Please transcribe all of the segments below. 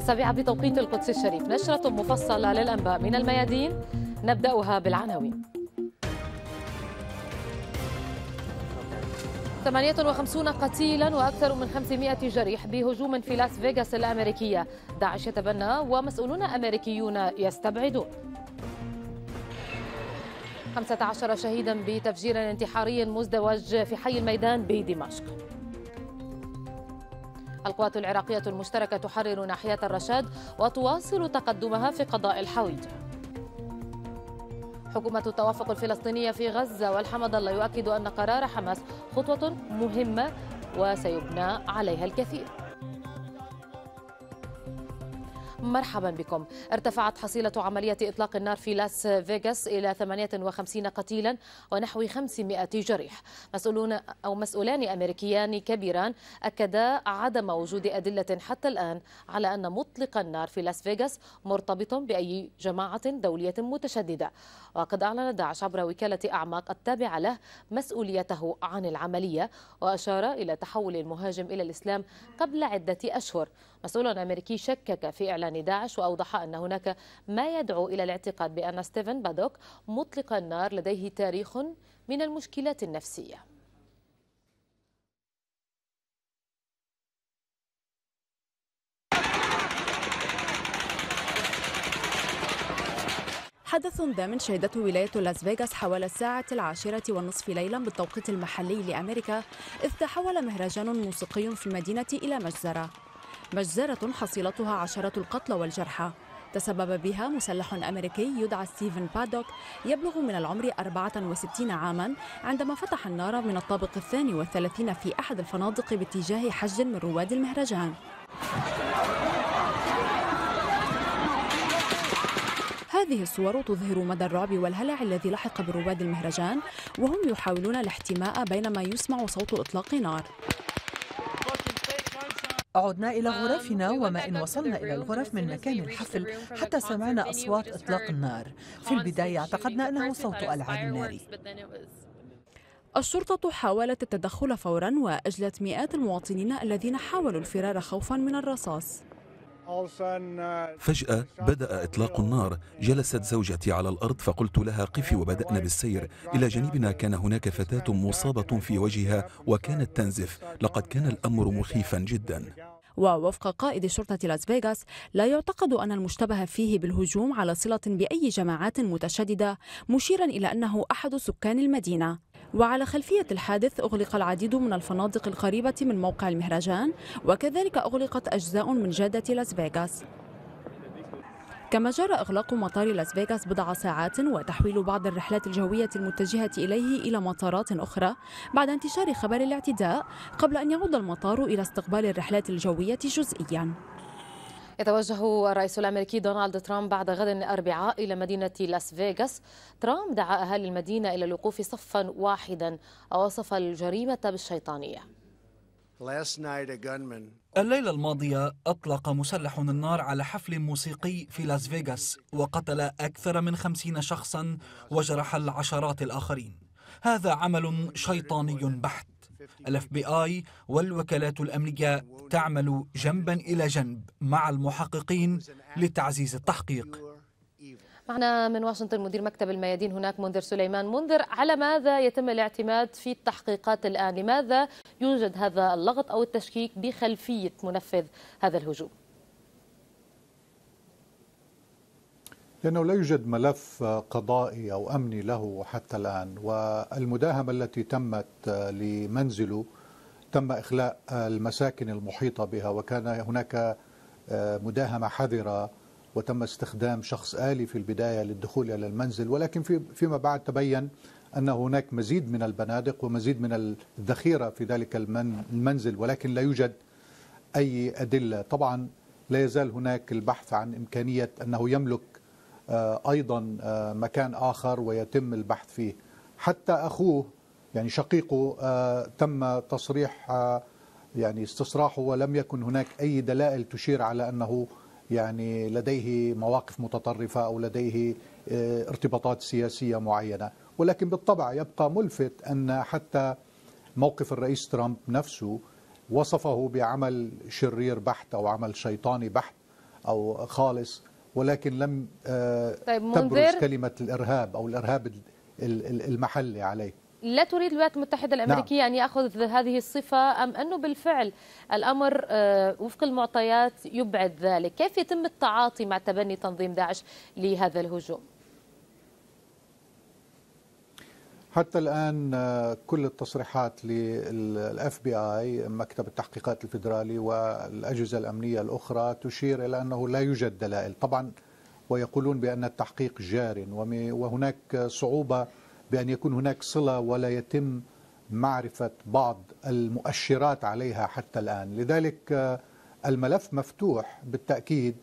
السابعة بتوقيت القدس الشريف نشرة مفصلة للأنباء من الميادين نبدأها بالعناوين 58 قتيلا وأكثر من 500 جريح بهجوم في لاس فيغاس الأمريكية داعش يتبنى ومسؤولون أمريكيون يستبعدون 15 شهيدا بتفجير انتحاري مزدوج في حي الميدان بدمشق القوات العراقية المشتركة تحرر ناحية الرشاد وتواصل تقدمها في قضاء الحويجة حكومة التوافق الفلسطينية في غزة والحمد الله يؤكد أن قرار حماس خطوة مهمة وسيبنى عليها الكثير مرحبا بكم ارتفعت حصيلة عملية إطلاق النار في لاس فيغاس إلى 58 قتيلا ونحو 500 جريح مسؤولون أو مسؤولان أمريكيان كبيران أكدا عدم وجود أدلة حتى الآن على أن مطلق النار في لاس فيغاس مرتبط بأي جماعة دولية متشددة وقد أعلن داعش عبر وكالة أعماق التابعة له مسؤوليته عن العملية وأشار إلى تحول المهاجم إلى الإسلام قبل عدة أشهر مسؤول أمريكي شكك في إعلان داعش وأوضح أن هناك ما يدعو إلى الاعتقاد بأن ستيفن بادوك مطلق النار لديه تاريخ من المشكلات النفسيه حدث دام شهدته ولاية لاس فيغاس حوالي الساعة العاشرة والنصف ليلا بالتوقيت المحلي لأمريكا إذ تحول مهرجان موسيقي في المدينة إلى مجزرة مجزرة حصيلتها عشرة القتلى والجرحى تسبب بها مسلح أمريكي يدعى ستيفن بادوك يبلغ من العمر 64 عاما عندما فتح النار من الطابق الثاني والثلاثين في أحد الفنادق باتجاه حج من رواد المهرجان هذه الصور تظهر مدى الرعب والهلع الذي لحق برواد المهرجان وهم يحاولون الاحتماء بينما يسمع صوت إطلاق نار عدنا إلى غرفنا وما إن وصلنا إلى الغرف من مكان الحفل حتى سمعنا أصوات إطلاق النار في البداية اعتقدنا أنه صوت ألعاب ناري الشرطة حاولت التدخل فورا وأجلت مئات المواطنين الذين حاولوا الفرار خوفا من الرصاص فجأة بدأ إطلاق النار جلست زوجتي على الأرض فقلت لها قفي وبدأنا بالسير إلى جانبنا كان هناك فتاة مصابة في وجهها وكانت تنزف لقد كان الأمر مخيفا جدا ووفق قائد شرطة لاس فيغاس لا يعتقد أن المشتبه فيه بالهجوم على صلة بأي جماعات متشددة مشيرا إلى أنه أحد سكان المدينة وعلى خلفية الحادث أغلق العديد من الفنادق القريبة من موقع المهرجان وكذلك أغلقت أجزاء من جادة لاس فيغاس كما جرى إغلاق مطار لاس فيغاس بضع ساعات وتحويل بعض الرحلات الجوية المتجهة إليه إلى مطارات أخرى بعد انتشار خبر الاعتداء قبل أن يعود المطار إلى استقبال الرحلات الجوية جزئياً يتوجه الرئيس الامريكي دونالد ترامب بعد غد الاربعاء الى مدينه لاس فيغاس ترامب دعا اهالي المدينه الى الوقوف صفا واحدا ووصف الجريمه بالشيطانيه الليلة الماضية أطلق مسلح النار على حفل موسيقي في لاس فيغاس وقتل أكثر من خمسين شخصا وجرح العشرات الآخرين هذا عمل شيطاني بحت الاف بي اي والوكالات الامنيه تعمل جنبا الى جنب مع المحققين لتعزيز التحقيق معنا من واشنطن مدير مكتب الميادين هناك منذر سليمان منذر على ماذا يتم الاعتماد في التحقيقات الآن لماذا يوجد هذا اللغط أو التشكيك بخلفية منفذ هذا الهجوم لأنه لا يوجد ملف قضائي أو أمني له حتى الآن والمداهمة التي تمت لمنزله تم إخلاء المساكن المحيطة بها وكان هناك مداهمة حذرة وتم استخدام شخص آلي في البداية للدخول إلى المنزل ولكن فيما بعد تبين أن هناك مزيد من البنادق ومزيد من الذخيرة في ذلك المنزل ولكن لا يوجد أي أدلة طبعا لا يزال هناك البحث عن إمكانية أنه يملك آه، ايضا آه، مكان اخر ويتم البحث فيه حتى اخوه يعني شقيقه آه، تم تصريح يعني استصراحه ولم يكن هناك اي دلائل تشير على انه يعني لديه مواقف متطرفه او لديه ارتباطات سياسيه معينه ولكن بالطبع يبقى ملفت ان حتى موقف الرئيس ترامب نفسه وصفه بعمل شرير بحت او عمل شيطاني بحت او خالص ولكن لم آه، طيب تبرز كلمة الإرهاب أو الإرهاب المحلي عليه لا تريد الولايات المتحدة نعم. الأمريكية نعم. أن يأخذ هذه الصفة أم أنه بالفعل الأمر آه، وفق المعطيات يبعد ذلك كيف يتم التعاطي مع تبني تنظيم داعش لهذا الهجوم؟ حتى الان آه، كل التصريحات للاف بي اي مكتب التحقيقات الفيدرالي والاجهزه الامنيه الاخرى تشير الى انه لا يوجد دلائل طبعا ويقولون بان التحقيق جار وهناك صعوبه بان يكون هناك صله ولا يتم معرفه بعض المؤشرات عليها حتى الان لذلك آه، الملف مفتوح بالتاكيد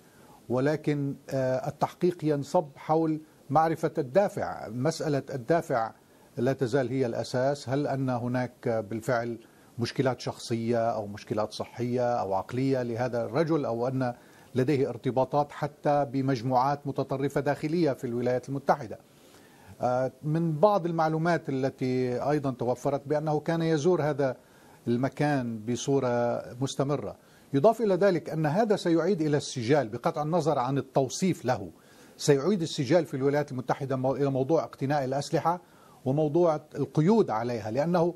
ولكن آه، التحقيق ينصب حول معرفه الدافع مساله الدافع لا تزال هي الأساس هل أن هناك بالفعل مشكلات شخصية أو مشكلات صحية أو عقلية لهذا الرجل أو أن لديه ارتباطات حتى بمجموعات متطرفة داخلية في الولايات المتحدة آه، من بعض المعلومات التي أيضا توفرت بأنه كان يزور هذا المكان بصورة مستمرة يضاف إلى ذلك أن هذا سيعيد إلى السجال بقطع النظر عن التوصيف له سيعيد السجال في الولايات المتحدة إلى موضوع اقتناء الأسلحة وموضوع القيود عليها لأنه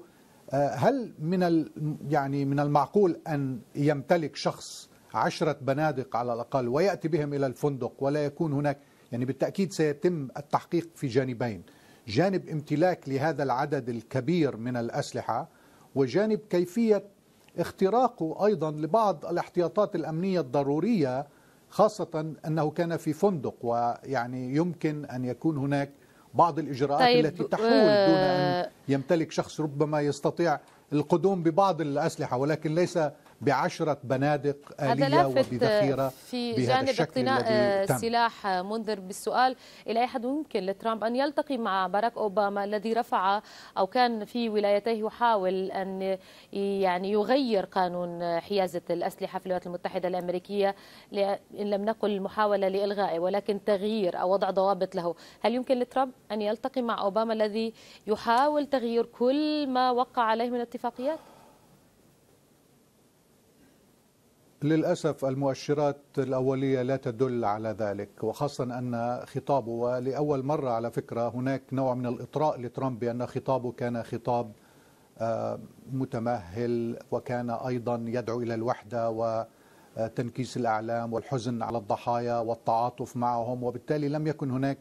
آه، هل من يعني من المعقول أن يمتلك شخص عشرة بنادق على الأقل ويأتي بهم إلى الفندق ولا يكون هناك يعني بالتأكيد سيتم التحقيق في جانبين جانب امتلاك لهذا العدد الكبير من الأسلحة وجانب كيفية اختراقه أيضا لبعض الاحتياطات الأمنية الضرورية خاصة أنه كان في فندق ويعني يمكن أن يكون هناك بعض الإجراءات طيب التي تحول آه، دون أن يمتلك شخص ربما يستطيع القدوم ببعض الأسلحة ولكن ليس بعشرة بنادق آلية وبذخيرة في بهذا جانب اقتناء سلاح منذر بالسؤال إلى أي حد ممكن لترامب أن يلتقي مع باراك أوباما الذي رفع أو كان في ولايتيه يحاول أن يعني يغير قانون حيازة الأسلحة في الولايات المتحدة الأمريكية إن لم نقل محاولة لإلغائه ولكن تغيير أو وضع ضوابط له هل يمكن لترامب أن يلتقي مع أوباما الذي يحاول تغيير كل ما وقع عليه من اتفاقيات؟ للأسف المؤشرات الأولية لا تدل على ذلك وخاصة أن خطابه ولأول مرة على فكرة هناك نوع من الإطراء لترامب بأن خطابه كان خطاب آه، متمهل وكان أيضا يدعو إلى الوحدة وتنكيس الأعلام والحزن على الضحايا والتعاطف معهم وبالتالي لم يكن هناك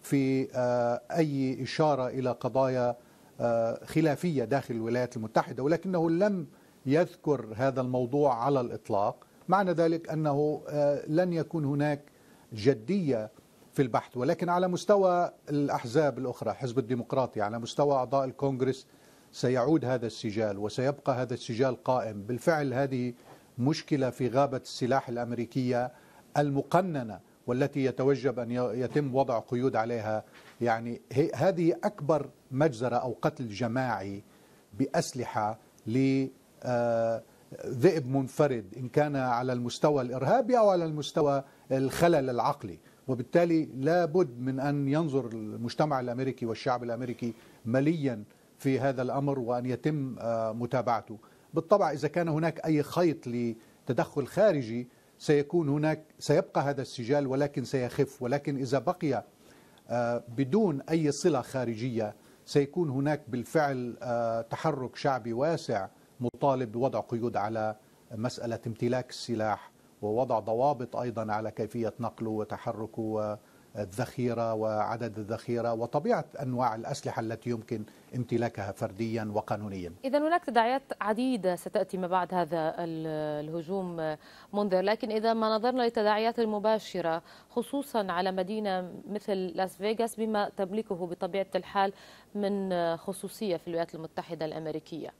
في آه، أي إشارة إلى قضايا آه، خلافية داخل الولايات المتحدة ولكنه لم يذكر هذا الموضوع على الإطلاق معنى ذلك أنه آه، لن يكون هناك جدية في البحث ولكن على مستوى الأحزاب الأخرى حزب الديمقراطي على مستوى أعضاء الكونغرس سيعود هذا السجال وسيبقى هذا السجال قائم بالفعل هذه مشكلة في غابة السلاح الأمريكية المقننة والتي يتوجب أن يتم وضع قيود عليها يعني هذه أكبر مجزرة أو قتل جماعي بأسلحة آه، ذئب منفرد إن كان على المستوى الإرهابي أو على المستوى الخلل العقلي وبالتالي لابد من أن ينظر المجتمع الأمريكي والشعب الأمريكي مليا في هذا الأمر وأن يتم آه، متابعته بالطبع إذا كان هناك أي خيط لتدخل خارجي سيكون هناك سيبقى هذا السجال ولكن سيخف ولكن إذا بقي آه، بدون أي صلة خارجية سيكون هناك بالفعل تحرك شعبي واسع مطالب بوضع قيود على مسألة امتلاك السلاح ووضع ضوابط أيضا على كيفية نقله وتحركه والذخيرة وعدد الذخيرة وطبيعة أنواع الأسلحة التي يمكن امتلاكها فرديا وقانونيا إذا هناك تداعيات عديدة ستأتي ما بعد هذا الهجوم منذر لكن إذا ما نظرنا للتداعيات المباشرة خصوصا على مدينة مثل لاس فيغاس بما تملكه بطبيعة الحال من خصوصية في الولايات المتحدة الأمريكية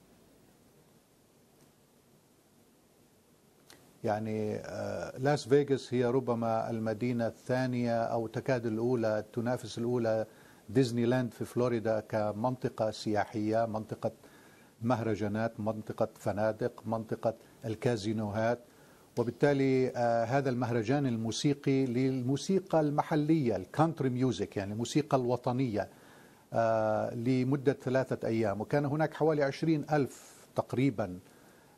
يعني لاس آه، فيغاس هي ربما المدينة الثانية أو تكاد الأولى تنافس الأولى ديزني لاند في فلوريدا كمنطقة سياحية منطقة مهرجانات منطقة فنادق منطقة الكازينوهات وبالتالي آه، هذا المهرجان الموسيقي للموسيقى المحلية الكانتري ميوزك يعني الموسيقى الوطنية آه، لمدة ثلاثة أيام وكان هناك حوالي عشرين ألف تقريباً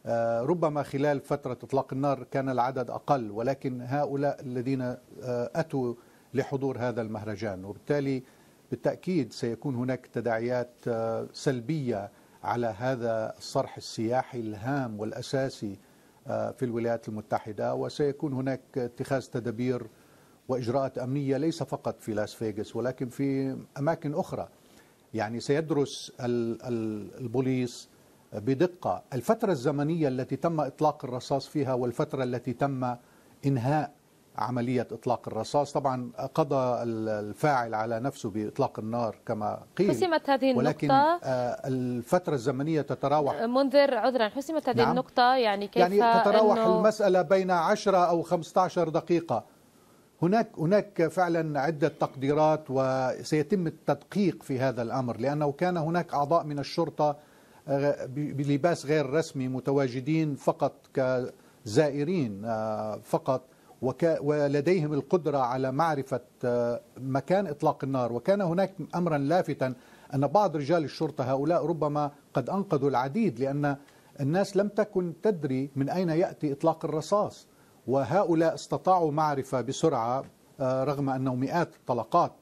آه، ربما خلال فترة إطلاق النار كان العدد أقل ولكن هؤلاء الذين آه، أتوا لحضور هذا المهرجان وبالتالي بالتأكيد سيكون هناك تداعيات آه، سلبية على هذا الصرح السياحي الهام والأساسي في الولايات المتحدة وسيكون هناك اتخاذ تدابير وإجراءات أمنية ليس فقط في لاس فيغاس ولكن في أماكن أخرى يعني سيدرس البوليس بدقة الفترة الزمنية التي تم إطلاق الرصاص فيها والفترة التي تم إنهاء عملية إطلاق الرصاص طبعا قضى الفاعل على نفسه بإطلاق النار كما قيل حسمت هذه النقطة ولكن آه، الفترة الزمنية تتراوح منذر عذرا حسمت هذه نعم النقطة يعني كيف يعني تتراوح إنه المسألة بين 10 أو 15 دقيقة هناك هناك فعلا عدة تقديرات وسيتم التدقيق في هذا الأمر لأنه كان هناك أعضاء من الشرطة بلباس غير رسمي متواجدين فقط كزائرين آه، فقط ولديهم القدرة على معرفة آه، مكان إطلاق النار وكان هناك أمرا لافتا أن بعض رجال الشرطة هؤلاء ربما قد أنقذوا العديد لأن الناس لم تكن تدري من أين يأتي إطلاق الرصاص وهؤلاء استطاعوا معرفة بسرعة آه، رغم أنه مئات الطلقات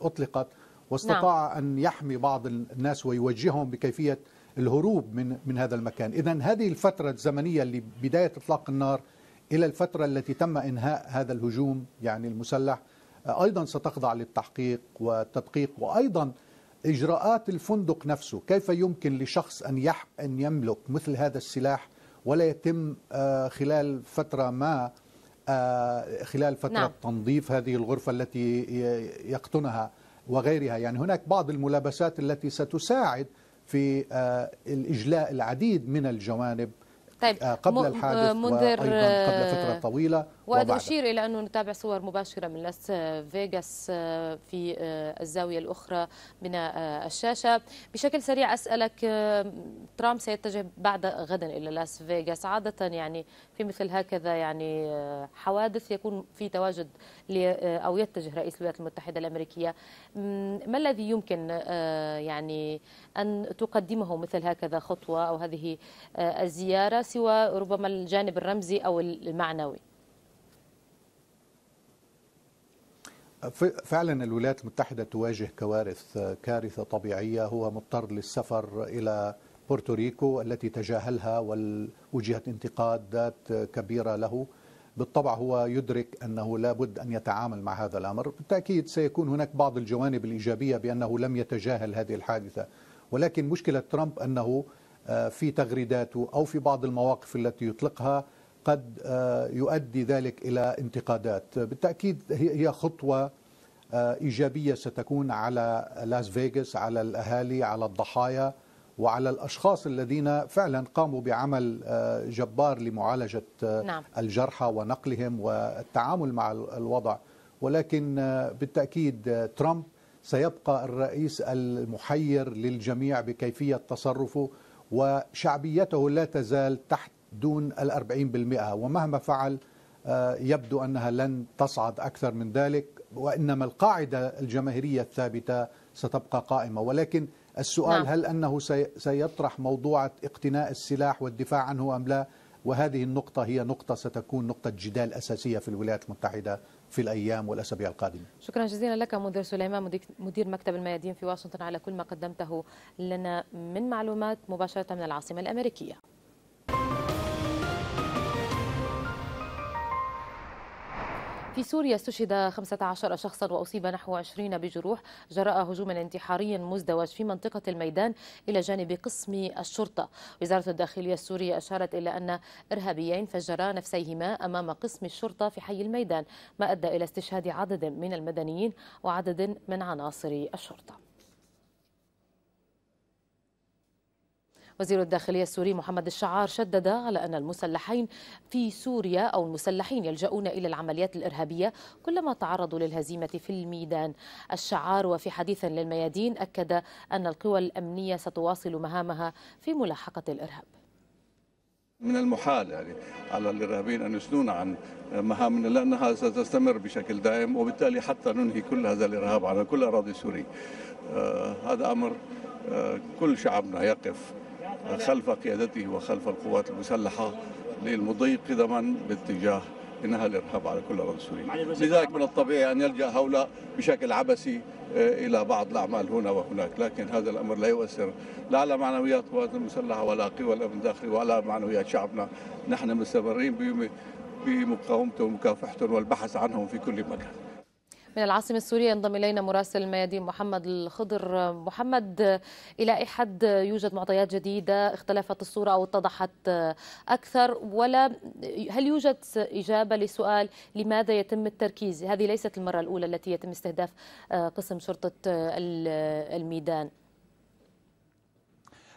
أطلقت واستطاع نعم. أن يحمي بعض الناس ويوجههم بكيفية الهروب من من هذا المكان اذا هذه الفتره الزمنيه اللي بدايه اطلاق النار الى الفتره التي تم انهاء هذا الهجوم يعني المسلح آه، ايضا ستخضع للتحقيق والتدقيق وايضا اجراءات الفندق نفسه كيف يمكن لشخص ان يح ان يملك مثل هذا السلاح ولا يتم آه، خلال فتره ما آه، خلال فتره نعم. تنظيف هذه الغرفه التي يقطنها وغيرها يعني هناك بعض الملابسات التي ستساعد في آه، الإجلاء العديد من الجوانب طيب آه، قبل الحادث آه، منذر وأيضا قبل فترة طويلة وأشير إلى أنه نتابع صور مباشرة من لاس فيغاس آه، في آه، الزاوية الأخرى من آه، الشاشة بشكل سريع أسألك ترامب سيتجه بعد غدا إلى لاس فيغاس عادة يعني في مثل هكذا يعني حوادث يكون في تواجد أو يتجه رئيس الولايات المتحدة الأمريكية ما الذي يمكن يعني أن تقدمه مثل هكذا خطوة أو هذه الزيارة سوى ربما الجانب الرمزي أو المعنوي فعلا الولايات المتحدة تواجه كوارث كارثة طبيعية هو مضطر للسفر إلى بورتوريكو التي تجاهلها ووجهت انتقادات كبيرة له بالطبع هو يدرك أنه لا بد أن يتعامل مع هذا الأمر بالتأكيد سيكون هناك بعض الجوانب الإيجابية بأنه لم يتجاهل هذه الحادثة ولكن مشكلة ترامب أنه آه، في تغريداته أو في بعض المواقف التي يطلقها قد آه، يؤدي ذلك الى انتقادات بالتاكيد هي خطوه آه، ايجابيه ستكون على لاس فيغاس على الاهالي على الضحايا وعلى الاشخاص الذين فعلا قاموا بعمل آه، جبار لمعالجه نعم. الجرحى ونقلهم والتعامل مع الوضع ولكن بالتاكيد ترامب سيبقى الرئيس المحير للجميع بكيفيه تصرفه وشعبيته لا تزال تحت دون الأربعين بالمئة ومهما فعل آه، يبدو أنها لن تصعد أكثر من ذلك وإنما القاعدة الجماهيرية الثابتة ستبقى قائمة ولكن السؤال نعم. هل أنه سيطرح موضوع اقتناء السلاح والدفاع عنه أم لا وهذه النقطة هي نقطة ستكون نقطة جدال أساسية في الولايات المتحدة في الأيام والأسابيع القادمة شكرا جزيلا لك منذر سليمان مدير مكتب الميادين في واشنطن على كل ما قدمته لنا من معلومات مباشرة من العاصمة الأمريكية في سوريا استشهد 15 شخصا وأصيب نحو 20 بجروح جراء هجوم انتحاري مزدوج في منطقة الميدان إلى جانب قسم الشرطة وزارة الداخلية السورية أشارت إلى أن إرهابيين فجرا نفسيهما أمام قسم الشرطة في حي الميدان ما أدى إلى استشهاد عدد من المدنيين وعدد من عناصر الشرطة وزير الداخلية السوري محمد الشعار شدد على أن المسلحين في سوريا أو المسلحين يلجؤون إلى العمليات الإرهابية كلما تعرضوا للهزيمة في الميدان الشعار وفي حديث للميادين أكد أن القوى الأمنية ستواصل مهامها في ملاحقة الإرهاب من المحال يعني على الارهابيين ان يسنون عن مهامنا لانها ستستمر بشكل دائم وبالتالي حتى ننهي كل هذا الارهاب على كل اراضي سوريا آه هذا امر آه كل شعبنا يقف خلف قيادته وخلف القوات المسلحة للمضي قدما باتجاه انهاء الارهاب على كل سوريا لذلك من الطبيعي ان يلجا هؤلاء بشكل عبثي آه، الى بعض الاعمال هنا وهناك لكن هذا الامر لا يؤثر لا على معنويات القوات المسلحه ولا قوى الامن الداخلي ولا معنويات شعبنا نحن مستمرين بمقاومته ومكافحته والبحث عنهم في كل مكان من العاصمة السورية ينضم إلينا مراسل الميادين محمد الخضر محمد إلى أي حد يوجد معطيات جديدة اختلفت الصورة أو اتضحت أكثر ولا هل يوجد إجابة لسؤال لماذا يتم التركيز هذه ليست المرة الأولى التي يتم استهداف قسم شرطة الميدان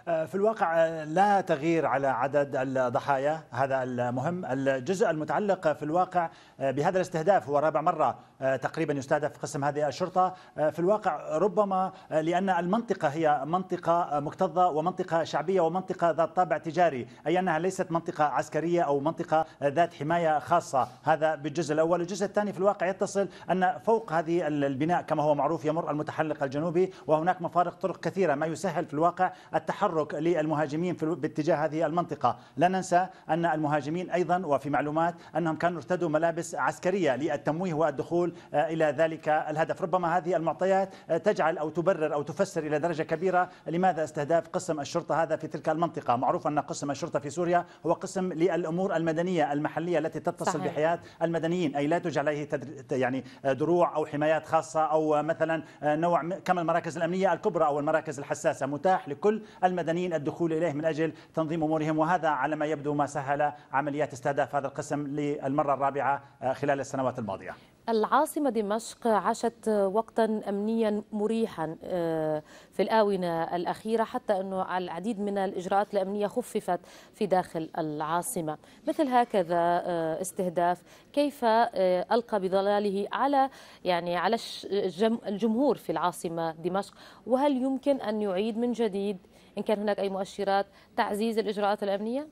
آه، في الواقع آه، لا تغيير على عدد الضحايا هذا المهم الجزء المتعلق في الواقع آه، بهذا الاستهداف هو رابع مرة تقريبا يستهدف قسم هذه الشرطة في الواقع ربما لأن المنطقة هي منطقة مكتظة ومنطقة شعبية ومنطقة ذات طابع تجاري أي أنها ليست منطقة عسكرية أو منطقة ذات حماية خاصة هذا بالجزء الأول الجزء الثاني في الواقع يتصل أن فوق هذه البناء كما هو معروف يمر المتحلق الجنوبي وهناك مفارق طرق كثيرة ما يسهل في الواقع التحرك التحرك للمهاجمين باتجاه هذه المنطقة لا ننسى أن المهاجمين أيضا وفي معلومات أنهم كانوا ارتدوا ملابس عسكرية للتمويه والدخول آه، إلى ذلك الهدف ربما هذه المعطيات آه، تجعل أو تبرر أو تفسر إلى درجة كبيرة لماذا استهداف قسم الشرطة هذا في تلك المنطقة معروف أن قسم الشرطة في سوريا هو قسم للأمور المدنية المحلية التي تتصل صحيح. بحياة المدنيين أي لا توجد عليه تدر... يعني آه، دروع أو حمايات خاصة أو مثلا نوع كما المراكز الأمنية الكبرى أو المراكز الحساسة متاح لكل المدنيين المدنيين الدخول إليه من أجل تنظيم أمورهم وهذا على ما يبدو ما سهل عمليات استهداف هذا القسم للمرة الرابعة خلال السنوات الماضية العاصمة دمشق عاشت وقتا أمنيا مريحا آه، في الآونة الأخيرة حتى أنه العديد من الإجراءات الأمنية خففت في داخل العاصمة مثل هكذا آه، استهداف كيف آه، ألقى بظلاله على يعني على الجمهور في العاصمة دمشق وهل يمكن أن يعيد من جديد إن كان هناك أي مؤشرات تعزيز الإجراءات الأمنية؟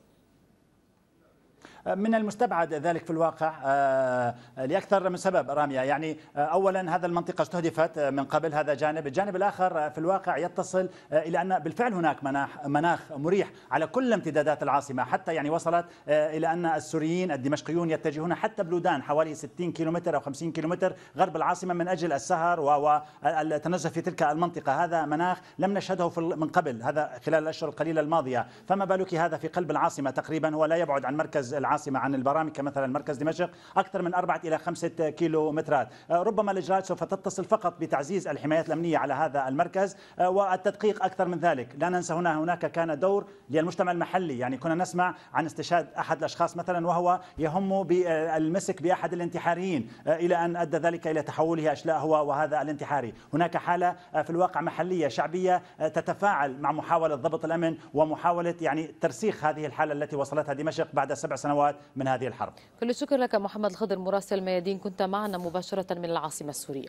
من المستبعد ذلك في الواقع آه، لأكثر من سبب رامية يعني آه، أولا هذا المنطقة استهدفت آه، من قبل هذا جانب الجانب الآخر في الواقع يتصل إلى أن بالفعل هناك مناخ, مناخ مريح على كل امتدادات العاصمة حتى يعني وصلت إلى أن السوريين الدمشقيون يتجهون حتى بلودان حوالي 60 كيلومتر أو 50 كيلومتر غرب العاصمة من أجل السهر والتنزه في تلك المنطقة هذا مناخ لم نشهده من قبل هذا خلال الأشهر القليلة الماضية فما بالك هذا في قلب العاصمة تقريبا هو لا يبعد عن مركز العاصمة العاصمة عن البرامج كمثلا مركز دمشق أكثر من أربعة إلى خمسة كيلو مترات آه، ربما الإجراءات سوف تتصل فقط بتعزيز الحمايات الأمنية على هذا المركز آه، والتدقيق أكثر من ذلك لا ننسى هنا هناك كان دور للمجتمع المحلي يعني كنا نسمع عن استشهاد أحد الأشخاص مثلا وهو يهم بالمسك بأحد الانتحاريين آه، إلى أن أدى ذلك إلى تحوله أشلاء هو وهذا الانتحاري هناك حالة في الواقع محلية شعبية تتفاعل مع محاولة ضبط الأمن ومحاولة يعني ترسيخ هذه الحالة التي وصلتها دمشق بعد سبع سنوات سنوات من هذه الحرب كل الشكر لك محمد الخضر مراسل ميادين كنت معنا مباشرة من العاصمة السورية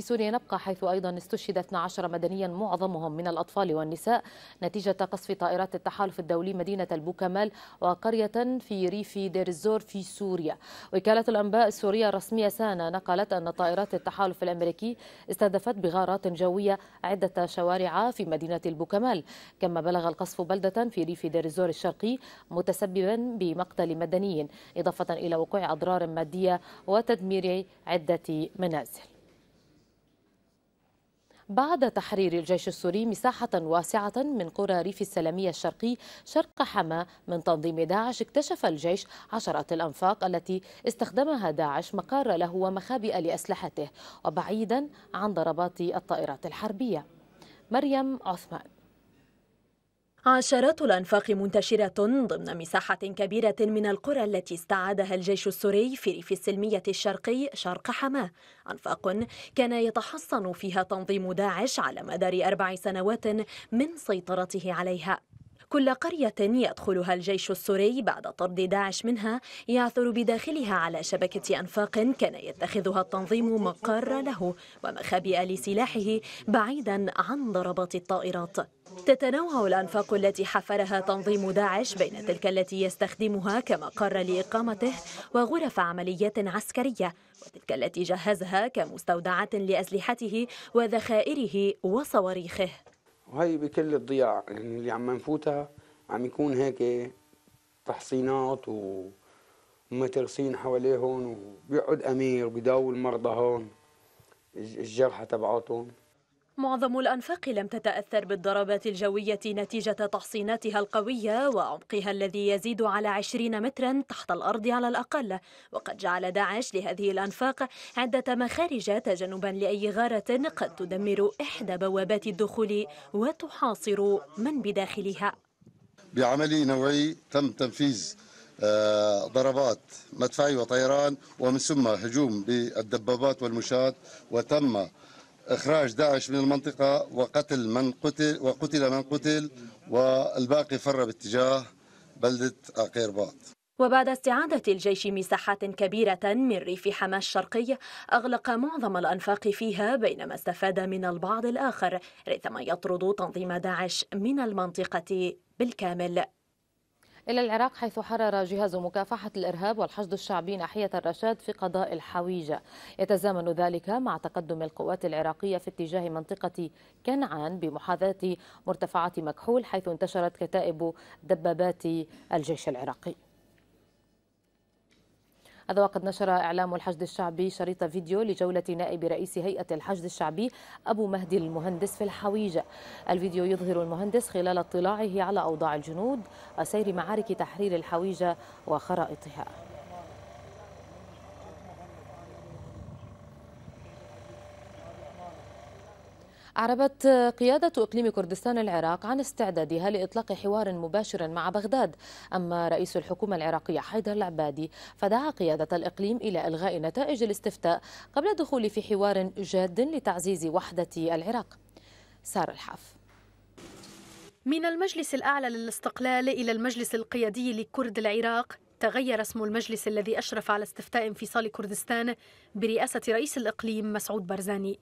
في سوريا نبقى حيث أيضا استشهد 12 مدنيا معظمهم من الأطفال والنساء نتيجة قصف طائرات التحالف الدولي مدينة البوكمال وقرية في ريف دير الزور في سوريا وكالة الأنباء السورية الرسمية سانا نقلت أن طائرات التحالف الأمريكي استهدفت بغارات جوية عدة شوارع في مدينة البوكمال كما بلغ القصف بلدة في ريف دير الزور الشرقي متسببا بمقتل مدني إضافة إلى وقوع أضرار مادية وتدمير عدة منازل بعد تحرير الجيش السوري مساحة واسعة من قرى ريف السلمية الشرقي شرق حما من تنظيم داعش اكتشف الجيش عشرة الأنفاق التي استخدمها داعش مقار له ومخابئ لأسلحته وبعيدا عن ضربات الطائرات الحربية مريم عثمان عشرات الأنفاق منتشرة ضمن مساحة كبيرة من القرى التي استعادها الجيش السوري في ريف السلمية الشرقي شرق حماة أنفاق كان يتحصن فيها تنظيم داعش على مدار أربع سنوات من سيطرته عليها كل قرية يدخلها الجيش السوري بعد طرد داعش منها يعثر بداخلها على شبكة أنفاق كان يتخذها التنظيم مقر له ومخابئ لسلاحه بعيدا عن ضربات الطائرات تتنوع الأنفاق التي حفرها تنظيم داعش بين تلك التي يستخدمها كمقر لإقامته وغرف عمليات عسكرية وتلك التي جهزها كمستودعات لأسلحته وذخائره وصواريخه وهي بكل الضياع يعني اللي عم نفوتها عم يكون هيك تحصينات ومترسين حواليهم وبيقعد امير بداول المرضى هون الجرحى تبعاتهم معظم الأنفاق لم تتأثر بالضربات الجوية نتيجة تحصيناتها القوية وعمقها الذي يزيد على 20 مترا تحت الأرض على الأقل وقد جعل داعش لهذه الأنفاق عدة مخارج تجنبا لأي غارة قد تدمر إحدى بوابات الدخول وتحاصر من بداخلها بعمل نوعي تم تنفيذ آه، ضربات مدفعي وطيران ومن ثم هجوم بالدبابات والمشاة وتم إخراج داعش من المنطقة وقتل من قتل وقتل من قتل والباقي فر باتجاه بلدة عقيرباط وبعد استعادة الجيش مساحات كبيرة من ريف حماة الشرقي أغلق معظم الأنفاق فيها بينما استفاد من البعض الآخر ريثما يطرد تنظيم داعش من المنطقة بالكامل إلى العراق حيث حرر جهاز مكافحة الإرهاب والحشد الشعبي ناحية الرشاد في قضاء الحويجة يتزامن ذلك مع تقدم القوات العراقية في اتجاه منطقة كنعان بمحاذاة مرتفعات مكحول حيث انتشرت كتائب دبابات الجيش العراقي هذا وقد نشر إعلام الحشد الشعبي شريط فيديو لجولة نائب رئيس هيئة الحشد الشعبي أبو مهدي المهندس في الحويجة الفيديو يظهر المهندس خلال اطلاعه على أوضاع الجنود وسير معارك تحرير الحويجة وخرائطها أعربت قيادة إقليم كردستان العراق عن استعدادها لإطلاق حوار مباشر مع بغداد أما رئيس الحكومة العراقية حيدر العبادي فدعا قيادة الإقليم إلى إلغاء نتائج الاستفتاء قبل الدخول في حوار جاد لتعزيز وحدة العراق سار الحاف من المجلس الأعلى للاستقلال إلى المجلس القيادي لكرد العراق تغير اسم المجلس الذي أشرف على استفتاء انفصال كردستان برئاسة رئيس الإقليم مسعود برزاني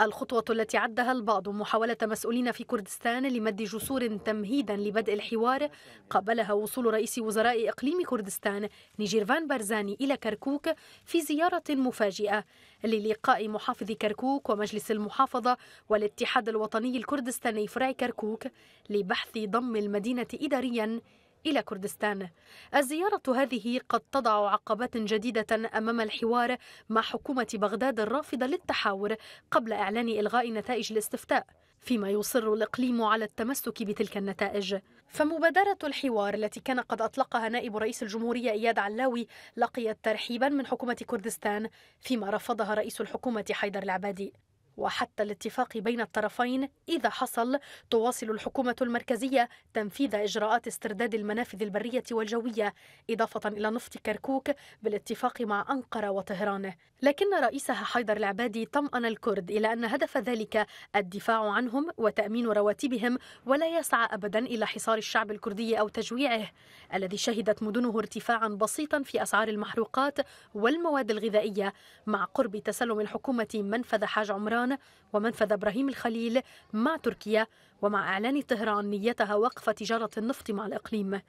الخطوة التي عدها البعض محاولة مسؤولين في كردستان لمد جسور تمهيدا لبدء الحوار قابلها وصول رئيس وزراء إقليم كردستان نيجيرفان بارزاني إلى كركوك في زيارة مفاجئة للقاء محافظ كركوك ومجلس المحافظة والاتحاد الوطني الكردستاني فراي كركوك لبحث ضم المدينة إداريا إلى كردستان الزيارة هذه قد تضع عقبات جديدة أمام الحوار مع حكومة بغداد الرافضة للتحاور قبل إعلان إلغاء نتائج الاستفتاء فيما يصر الإقليم على التمسك بتلك النتائج فمبادرة الحوار التي كان قد أطلقها نائب رئيس الجمهورية إياد علاوي لقيت ترحيبا من حكومة كردستان فيما رفضها رئيس الحكومة حيدر العبادي وحتى الاتفاق بين الطرفين إذا حصل تواصل الحكومة المركزية تنفيذ إجراءات استرداد المنافذ البرية والجوية إضافة إلى نفط كركوك بالاتفاق مع أنقرة وطهران لكن رئيسها حيدر العبادي طمأن الكرد إلى أن هدف ذلك الدفاع عنهم وتأمين رواتبهم ولا يسعى أبدا إلى حصار الشعب الكردي أو تجويعه الذي شهدت مدنه ارتفاعا بسيطا في أسعار المحروقات والمواد الغذائية مع قرب تسلم الحكومة منفذ حاج عمران إيران ومنفذ إبراهيم الخليل مع تركيا ومع إعلان طهران نيتها وقف تجارة النفط مع الإقليم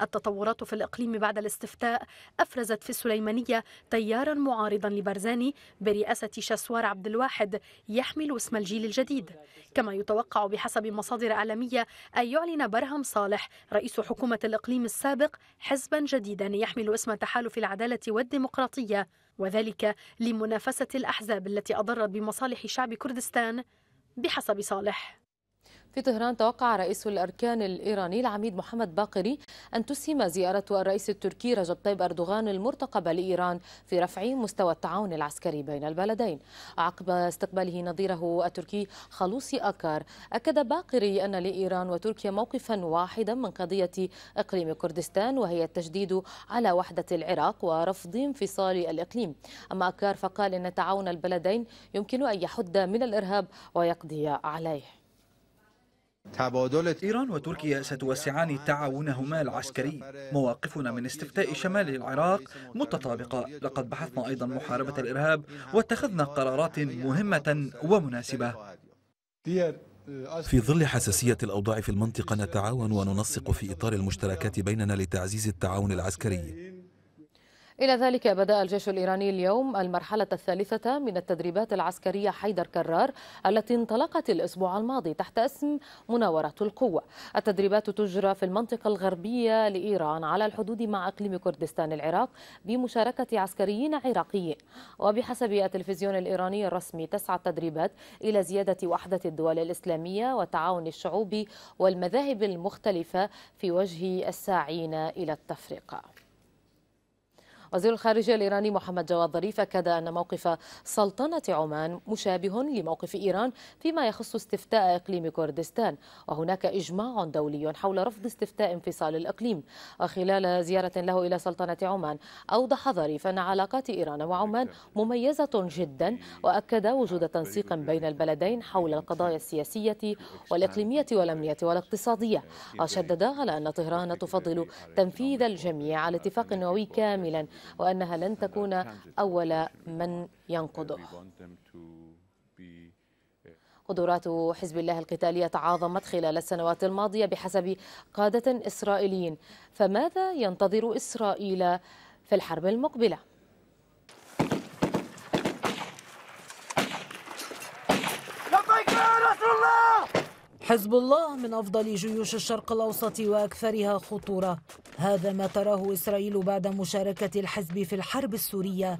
التطورات في الإقليم بعد الاستفتاء أفرزت في السليمانية تيارا معارضا لبرزاني برئاسة شسوار عبد الواحد يحمل اسم الجيل الجديد كما يتوقع بحسب مصادر أعلامية أن يعلن برهم صالح رئيس حكومة الإقليم السابق حزبا جديدا يحمل اسم تحالف العدالة والديمقراطية وذلك لمنافسة الأحزاب التي أضرت بمصالح شعب كردستان بحسب صالح في طهران توقع رئيس الأركان الإيراني العميد محمد باقري أن تسهم زيارة الرئيس التركي رجب طيب أردوغان المرتقبة لإيران في رفع مستوى التعاون العسكري بين البلدين عقب استقباله نظيره التركي خلوصي أكار أكد باقري أن لإيران وتركيا موقفا واحدا من قضية إقليم كردستان وهي التجديد على وحدة العراق ورفض انفصال الإقليم أما أكار فقال إن تعاون البلدين يمكن أن يحد من الإرهاب ويقضي عليه إيران وتركيا ستوسعان تعاونهما العسكري مواقفنا من استفتاء شمال العراق متطابقة لقد بحثنا أيضا محاربة الإرهاب واتخذنا قرارات مهمة ومناسبة في ظل حساسية الأوضاع في المنطقة نتعاون وننسق في إطار المشتركات بيننا لتعزيز التعاون العسكري إلى ذلك بدأ الجيش الإيراني اليوم المرحلة الثالثة من التدريبات العسكرية حيدر كرار التي انطلقت الأسبوع الماضي تحت اسم مناورة القوة التدريبات تجرى في المنطقة الغربية لإيران على الحدود مع إقليم كردستان العراق بمشاركة عسكريين عراقيين وبحسب التلفزيون الإيراني الرسمي تسعى التدريبات إلى زيادة وحدة الدول الإسلامية وتعاون الشعوب والمذاهب المختلفة في وجه الساعين إلى التفرقة وزير الخارجية الإيراني محمد جواد ظريف أكد أن موقف سلطنة عمان مشابه لموقف إيران فيما يخص استفتاء إقليم كردستان وهناك إجماع دولي حول رفض استفتاء انفصال الإقليم وخلال زيارة له إلى سلطنة عمان أوضح ظريف أن علاقات إيران وعمان مميزة جدا وأكد وجود تنسيق بين البلدين حول القضايا السياسية والإقليمية والأمنية والاقتصادية وشدد على أن طهران تفضل تنفيذ الجميع على اتفاق نووي كاملا وأنها لن تكون أول من ينقضه eh, قدرات حزب الله القتالية تعاظمت خلال السنوات الماضية بحسب قادة إسرائيليين فماذا ينتظر إسرائيل في الحرب المقبلة؟ حزب الله من أفضل جيوش الشرق الأوسط وأكثرها خطورة هذا ما تراه إسرائيل بعد مشاركة الحزب في الحرب السورية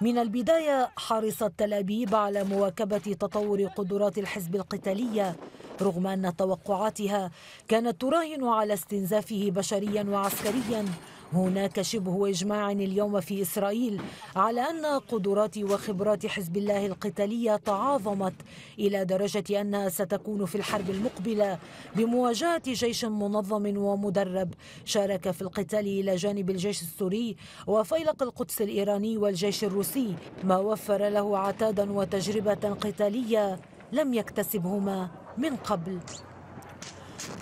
من البداية حرصت تل أبيب على مواكبة تطور قدرات الحزب القتالية رغم أن توقعاتها كانت تراهن على استنزافه بشريا وعسكريا هناك شبه إجماع اليوم في إسرائيل على أن قدرات وخبرات حزب الله القتالية تعاظمت إلى درجة أنها ستكون في الحرب المقبلة بمواجهة جيش منظم ومدرب شارك في القتال إلى جانب الجيش السوري وفيلق القدس الإيراني والجيش الروسي ما وفر له عتادا وتجربة قتالية لم يكتسبهما من قبل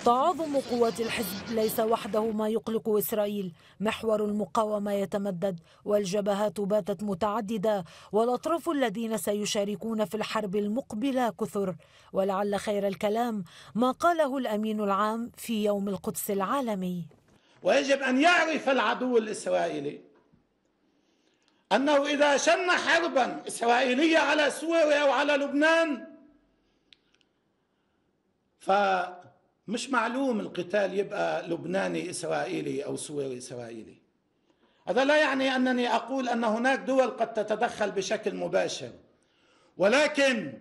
تعاظم قوات الحزب ليس وحده ما يقلق إسرائيل محور المقاومة يتمدد والجبهات باتت متعددة والأطراف الذين سيشاركون في الحرب المقبلة كثر ولعل خير الكلام ما قاله الأمين العام في يوم القدس العالمي ويجب أن يعرف العدو الإسرائيلي أنه إذا شن حربا إسرائيلية على سوريا وعلى لبنان ف مش معلوم القتال يبقى لبناني اسرائيلي او سوري اسرائيلي هذا لا يعني انني اقول ان هناك دول قد تتدخل بشكل مباشر ولكن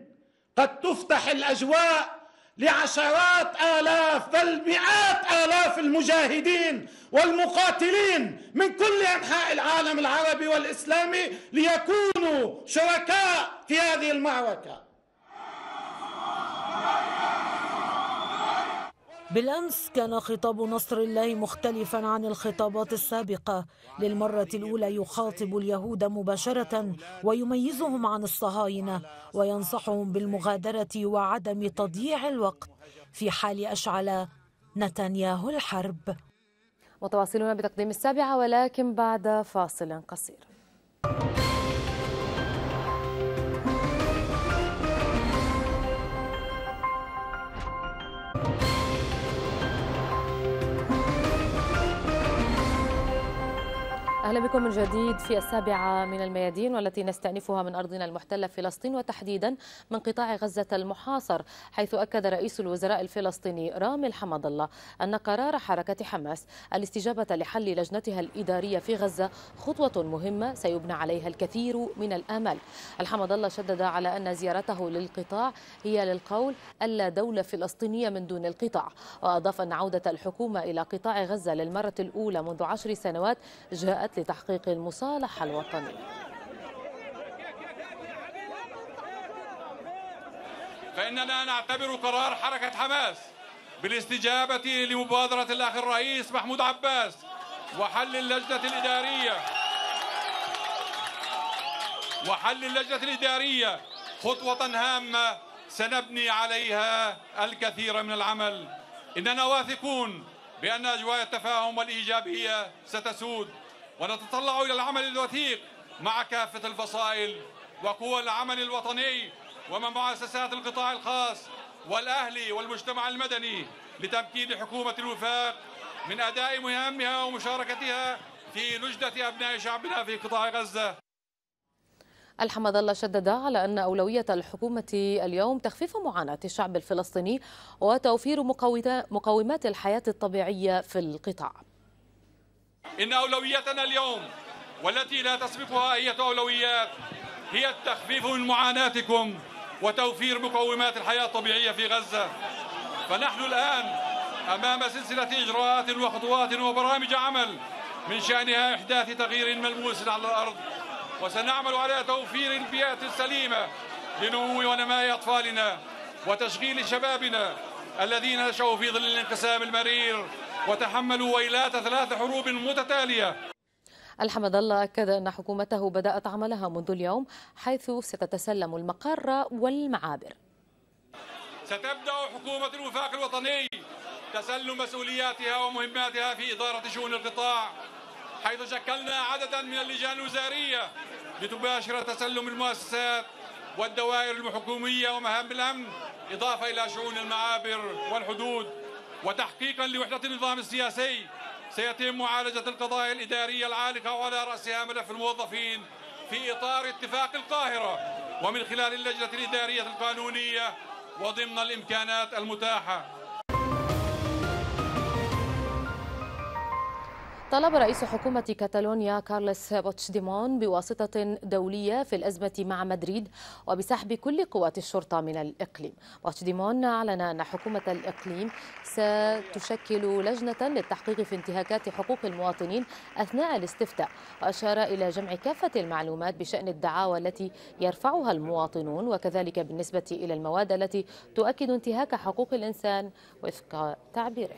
قد تفتح الاجواء لعشرات الاف بل مئات الاف المجاهدين والمقاتلين من كل انحاء العالم العربي والاسلامي ليكونوا شركاء في هذه المعركه بالأمس كان خطاب نصر الله مختلفا عن الخطابات السابقة للمرة الأولى يخاطب اليهود مباشرة ويميزهم عن الصهاينة وينصحهم بالمغادرة وعدم تضييع الوقت في حال أشعل نتنياهو الحرب وتواصلنا بتقديم السابعة ولكن بعد فاصل قصير أهلا بكم من جديد في السابعة من الميادين والتي نستأنفها من أرضنا المحتلة فلسطين وتحديدا من قطاع غزة المحاصر حيث أكد رئيس الوزراء الفلسطيني رامي الحمد الله أن قرار حركة حماس الاستجابة لحل لجنتها الإدارية في غزة خطوة مهمة سيبنى عليها الكثير من الآمال الحمد الله شدد على أن زيارته للقطاع هي للقول ألا دولة فلسطينية من دون القطاع وأضاف أن عودة الحكومة إلى قطاع غزة للمرة الأولى منذ عشر سنوات جاءت لتحقيق المصالحة الوطنية فإننا نعتبر قرار حركة حماس بالاستجابة لمبادرة الأخ الرئيس محمود عباس وحل اللجنة الإدارية وحل اللجنة الإدارية خطوة هامة سنبني عليها الكثير من العمل إننا واثقون بأن أجواء التفاهم والإيجابية ستسود ونتطلع إلى العمل الوثيق مع كافة الفصائل وقوى العمل الوطني ومؤسسات مؤسسات القطاع الخاص والأهلي والمجتمع المدني لتمكين حكومة الوفاق من أداء مهامها ومشاركتها في نجدة أبناء شعبنا في قطاع غزة الحمد الله شدد على أن أولوية الحكومة اليوم تخفيف معاناة الشعب الفلسطيني وتوفير مقومات الحياة الطبيعية في القطاع إن أولويتنا اليوم والتي لا تسبقها أي أولويات هي التخفيف من معاناتكم وتوفير مقومات الحياة الطبيعية في غزة فنحن الآن أمام سلسلة إجراءات وخطوات وبرامج عمل من شأنها إحداث تغيير ملموس على الأرض وسنعمل على توفير البيئات السليمة لنمو ونماء أطفالنا وتشغيل شبابنا الذين نشأوا في ظل الانقسام المرير وتحملوا ويلات ثلاث حروب متتالية الحمد الله أكد أن حكومته بدأت عملها منذ اليوم حيث ستتسلم المقر والمعابر ستبدأ حكومة الوفاق الوطني تسلم مسؤولياتها ومهماتها في إدارة شؤون القطاع حيث شكلنا عددا من اللجان الوزارية لتباشر تسلم المؤسسات والدوائر الحكومية ومهام الأمن إضافة إلى شؤون المعابر والحدود وتحقيقا لوحدة النظام السياسي سيتم معالجة القضايا الإدارية العالقة وعلى رأسها ملف الموظفين في إطار اتفاق القاهرة ومن خلال اللجنة الإدارية القانونية وضمن الإمكانات المتاحة طلب رئيس حكومة كاتالونيا كارلس بوتشديمون بواسطة دولية في الأزمة مع مدريد وبسحب كل قوات الشرطة من الإقليم بوتشديمون أعلن أن حكومة الإقليم ستشكل لجنة للتحقيق في انتهاكات حقوق المواطنين أثناء الاستفتاء وأشار إلى جمع كافة المعلومات بشأن الدعاوى التي يرفعها المواطنون وكذلك بالنسبة إلى المواد التي تؤكد انتهاك حقوق الإنسان وفق تعبيره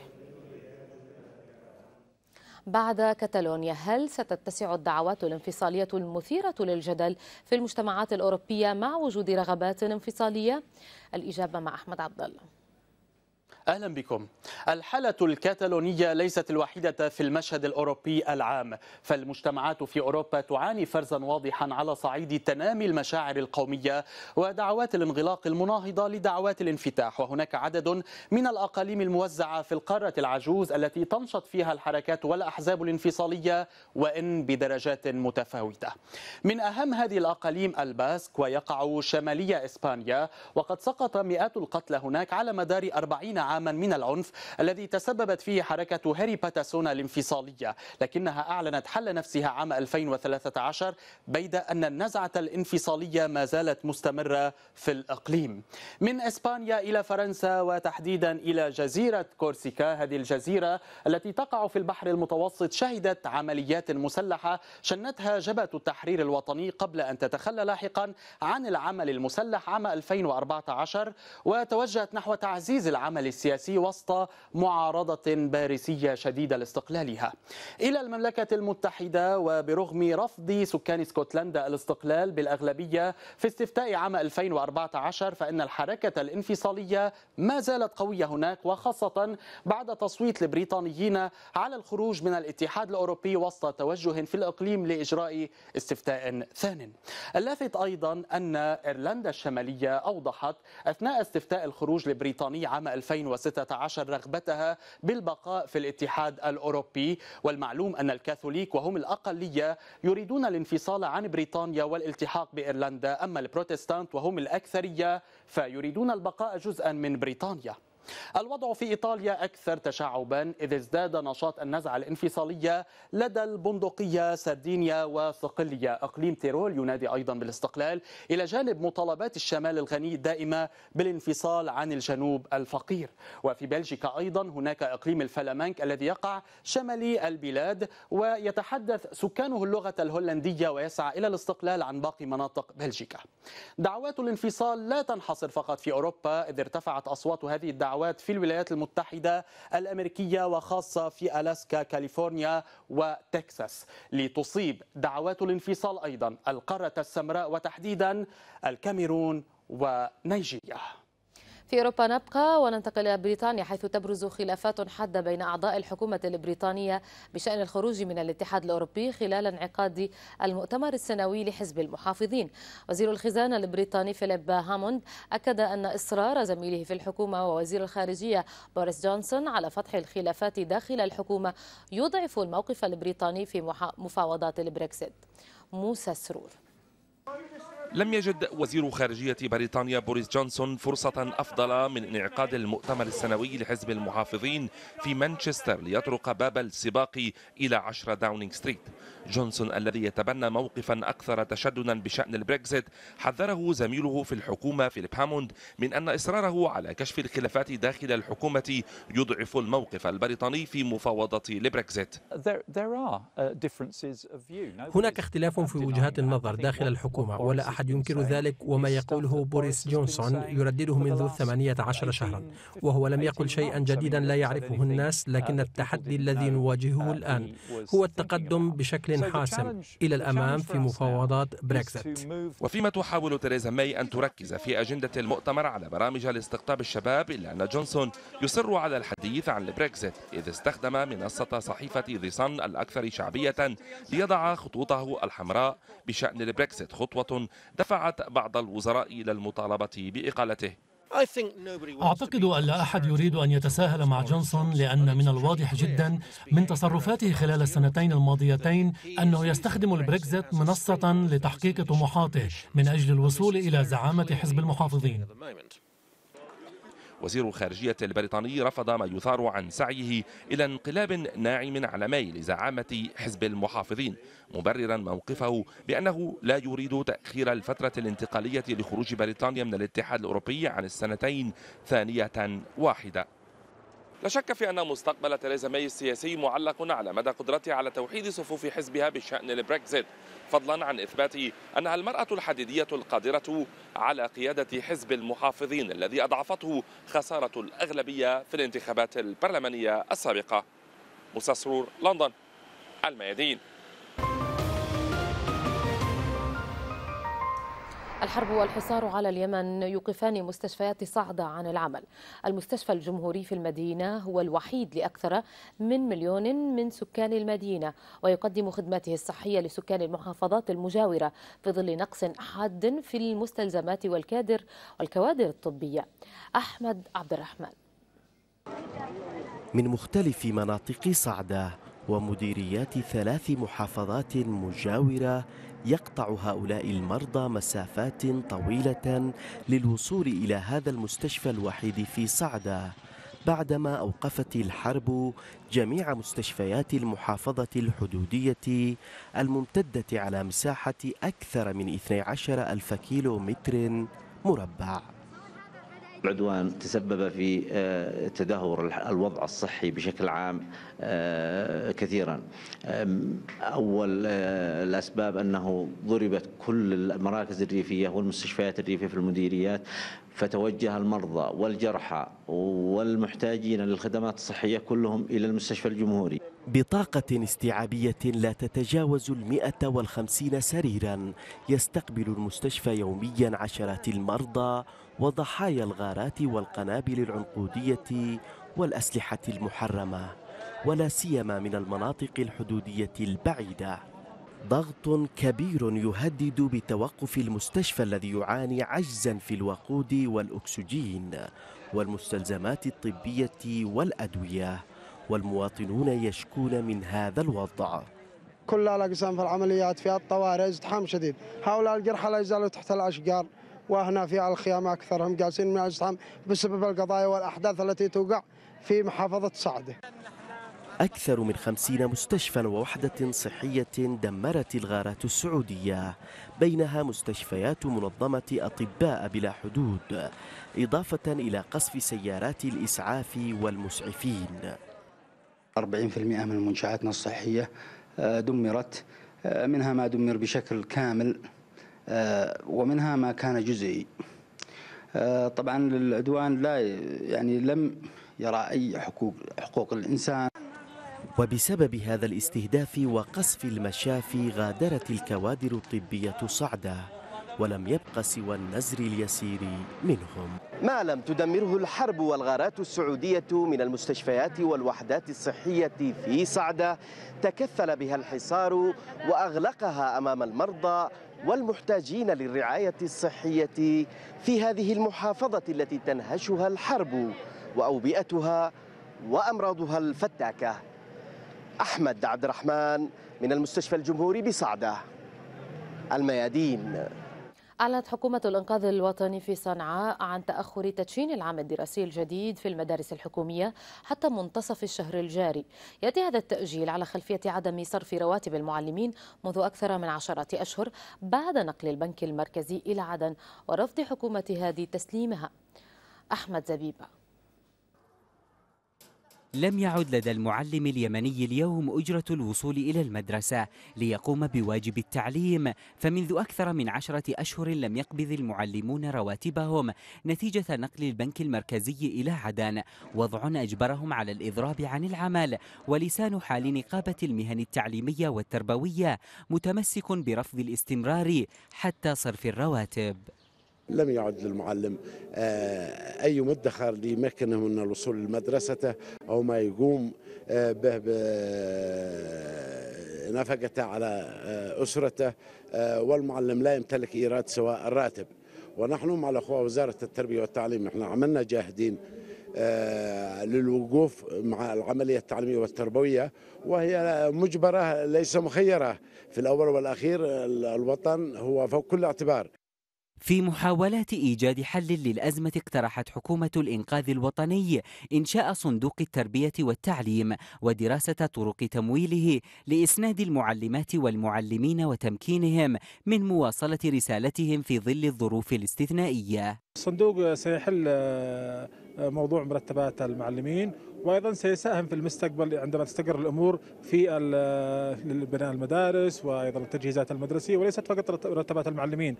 بعد كتالونيا هل ستتسع الدعوات الانفصالية المثيرة للجدل في المجتمعات الأوروبية مع وجود رغبات انفصالية؟ الإجابة مع أحمد عبدالله أهلا بكم الحالة الكتالونية ليست الوحيدة في المشهد الأوروبي العام فالمجتمعات في أوروبا تعاني فرزا واضحا على صعيد تنامي المشاعر القومية ودعوات الانغلاق المناهضة لدعوات الانفتاح وهناك عدد من الأقاليم الموزعة في القارة العجوز التي تنشط فيها الحركات والأحزاب الانفصالية وإن بدرجات متفاوتة من أهم هذه الأقاليم الباسك ويقع شمالية إسبانيا وقد سقط مئات القتلى هناك على مدار 40 عام عاما من العنف الذي تسببت فيه حركة هاري باتاسونا الانفصالية لكنها أعلنت حل نفسها عام 2013 بيد أن النزعة الانفصالية ما زالت مستمرة في الأقليم من إسبانيا إلى فرنسا وتحديدا إلى جزيرة كورسيكا هذه الجزيرة التي تقع في البحر المتوسط شهدت عمليات مسلحة شنتها جبهة التحرير الوطني قبل أن تتخلى لاحقا عن العمل المسلح عام 2014 وتوجهت نحو تعزيز العمل السياسي السياسي وسط معارضة باريسية شديدة لاستقلالها إلى المملكة المتحدة وبرغم رفض سكان اسكتلندا الاستقلال بالأغلبية في استفتاء عام 2014 فإن الحركة الانفصالية ما زالت قوية هناك وخاصة بعد تصويت البريطانيين على الخروج من الاتحاد الأوروبي وسط توجه في الإقليم لإجراء استفتاء ثان اللافت أيضا أن إيرلندا الشمالية أوضحت أثناء استفتاء الخروج البريطاني عام 2014 2016 رغبتها بالبقاء في الاتحاد الأوروبي والمعلوم أن الكاثوليك وهم الأقلية يريدون الانفصال عن بريطانيا والالتحاق بإيرلندا أما البروتستانت وهم الأكثرية فيريدون البقاء جزءا من بريطانيا الوضع في إيطاليا أكثر تشعبا إذ ازداد نشاط النزعة الانفصالية لدى البندقية سردينيا وصقلية أقليم تيرول ينادي أيضا بالاستقلال إلى جانب مطالبات الشمال الغني الدائمة بالانفصال عن الجنوب الفقير وفي بلجيكا أيضا هناك إقليم الفلامنك الذي يقع شمالي البلاد ويتحدث سكانه اللغة الهولندية ويسعى إلى الاستقلال عن باقي مناطق بلجيكا دعوات الانفصال لا تنحصر فقط في أوروبا إذ ارتفعت أصوات هذه الدعوات الدعوات في الولايات المتحدة الأمريكية وخاصة في ألاسكا كاليفورنيا وتكساس لتصيب دعوات الانفصال أيضا القارة السمراء وتحديدا الكاميرون ونيجيريا في أوروبا نبقى وننتقل إلى بريطانيا حيث تبرز خلافات حادة بين أعضاء الحكومة البريطانية بشأن الخروج من الاتحاد الأوروبي خلال انعقاد المؤتمر السنوي لحزب المحافظين وزير الخزانة البريطاني فيليب هاموند أكد أن إصرار زميله في الحكومة ووزير الخارجية بوريس جونسون على فتح الخلافات داخل الحكومة يضعف الموقف البريطاني في مفاوضات البريكسيت موسى سرور لم يجد وزير خارجية بريطانيا بوريس جونسون فرصة أفضل من انعقاد المؤتمر السنوي لحزب المحافظين في مانشستر ليطرق باب السباق إلى 10 داونينغ ستريت جونسون الذي يتبنى موقفا أكثر تشددا بشأن البريكزيت حذره زميله في الحكومة فيليب هاموند من أن إصراره على كشف الخلافات داخل الحكومة يضعف الموقف البريطاني في مفاوضة البريكزيت uh, هناك اختلاف في وجهات النظر داخل الحكومة ولا أحد أحد ينكر ذلك وما يقوله بوريس جونسون يردده منذ 18 شهرا وهو لم يقل شيئا جديدا لا يعرفه الناس لكن التحدي الذي نواجهه الآن هو التقدم بشكل حاسم إلى الأمام في مفاوضات بريكزت وفيما تحاول تريزا ماي أن تركز في أجندة المؤتمر على برامج لاستقطاب الشباب إلا أن جونسون يصر على الحديث عن البريكزت إذ استخدم منصة صحيفة ذي صن الأكثر شعبية ليضع خطوطه الحمراء بشأن البريكزت خطوة دفعت بعض الوزراء إلى المطالبة بإقالته أعتقد أن لا أحد يريد أن يتساهل مع جونسون لأن من الواضح جدا من تصرفاته خلال السنتين الماضيتين أنه يستخدم البريكزيت منصة لتحقيق طموحاته من أجل الوصول إلى زعامة حزب المحافظين وزير الخارجية البريطاني رفض ما يثار عن سعيه إلى انقلاب ناعم على ماي لزعامة حزب المحافظين مبررا موقفه بأنه لا يريد تأخير الفترة الانتقالية لخروج بريطانيا من الاتحاد الأوروبي عن السنتين ثانية واحدة لا شك في أن مستقبل تريزا ماي السياسي معلق على مدى قدرتها على توحيد صفوف حزبها بشأن البريكزيت فضلا عن إثبات أنها المرأة الحديدية القادرة على قيادة حزب المحافظين الذي أضعفته خسارة الأغلبية في الانتخابات البرلمانية السابقة مستسرور لندن الميادين الحرب والحصار على اليمن يوقفان مستشفيات صعدة عن العمل المستشفى الجمهوري في المدينة هو الوحيد لأكثر من مليون من سكان المدينة ويقدم خدماته الصحية لسكان المحافظات المجاورة في ظل نقص حاد في المستلزمات والكادر والكوادر الطبية أحمد عبد الرحمن من مختلف مناطق صعده ومديريات ثلاث محافظات مجاورة يقطع هؤلاء المرضى مسافات طويلة للوصول إلى هذا المستشفى الوحيد في صعدة بعدما أوقفت الحرب جميع مستشفيات المحافظة الحدودية الممتدة على مساحة أكثر من 12 ألف كيلو متر مربع العدوان تسبب في آه، تدهور الوضع الصحي بشكل عام آه، كثيرا أول آه، الأسباب أنه ضربت كل المراكز الريفية والمستشفيات الريفية في المديريات فتوجه المرضى والجرحى والمحتاجين للخدمات الصحية كلهم إلى المستشفى الجمهوري بطاقة استيعابية لا تتجاوز المئة والخمسين سريرا يستقبل المستشفى يوميا عشرات المرضى وضحايا الغارات والقنابل العنقودية والأسلحة المحرمة ولا سيما من المناطق الحدودية البعيدة ضغط كبير يهدد بتوقف المستشفى الذي يعاني عجزا في الوقود والأكسجين والمستلزمات الطبية والأدوية والمواطنون يشكون من هذا الوضع كل الأقسام في العمليات في الطوارئ ازدحام شديد هؤلاء الجرحى لا يزالوا تحت الأشجار وهنا في الخيام أكثرهم جالسين من أجسام بسبب القضايا والأحداث التي توقع في محافظة صعدة أكثر من خمسين مستشفى ووحدة صحية دمرت الغارات السعودية بينها مستشفيات منظمة أطباء بلا حدود إضافة إلى قصف سيارات الإسعاف والمسعفين 40% من منشآتنا الصحية آه، دمرت آه، منها ما دمر بشكل كامل آه، ومنها ما كان جزئي آه، طبعا العدوان لا يعني لم يرى أي حقوق حقوق الإنسان وبسبب هذا الاستهداف وقصف المشافي غادرت الكوادر الطبية صعدة ولم يبق سوى النزر اليسير منهم ما لم تدمره الحرب والغارات السعودية من المستشفيات والوحدات الصحية في صعدة تكفل بها الحصار وأغلقها أمام المرضى والمحتاجين للرعاية الصحية في هذه المحافظة التي تنهشها الحرب وأوبئتها وأمراضها الفتاكة أحمد عبد الرحمن من المستشفى الجمهوري بصعدة الميادين أعلنت حكومة الإنقاذ الوطني في صنعاء عن تأخر تدشين العام الدراسي الجديد في المدارس الحكومية حتى منتصف الشهر الجاري يأتي هذا التأجيل على خلفية عدم صرف رواتب المعلمين منذ أكثر من عشرة أشهر بعد نقل البنك المركزي إلى عدن ورفض حكومة هذه تسليمها أحمد زبيبة لم يعد لدى المعلم اليمني اليوم أجرة الوصول إلى المدرسة ليقوم بواجب التعليم فمنذ أكثر من عشرة أشهر لم يقبض المعلمون رواتبهم نتيجة نقل البنك المركزي إلى عدن وضع أجبرهم على الإضراب عن العمل ولسان حال نقابة المهن التعليمية والتربوية متمسك برفض الاستمرار حتى صرف الرواتب لم يعد للمعلم آه، أي مدخر ليمكنه من الوصول لمدرسته أو ما يقوم آه، به آه، نفقته على أسرته والمعلم لا يمتلك إيراد سواء الراتب ونحن مع الأخوة وزارة التربية والتعليم احنا عملنا جاهدين للوقوف مع العملية التعليمية والتربوية وهي مجبرة ليس مخيرة في الأول والأخير الوطن هو فوق كل اعتبار في محاولات إيجاد حل للأزمة اقترحت حكومة الإنقاذ الوطني إنشاء صندوق التربية والتعليم ودراسة طرق تمويله لإسناد المعلمات والمعلمين وتمكينهم من مواصلة رسالتهم في ظل الظروف الاستثنائية الصندوق سيحل آه، موضوع مرتبات المعلمين وايضا سيساهم في المستقبل عندما تستقر الامور في بناء المدارس وايضا التجهيزات المدرسيه وليست فقط مرتبات المعلمين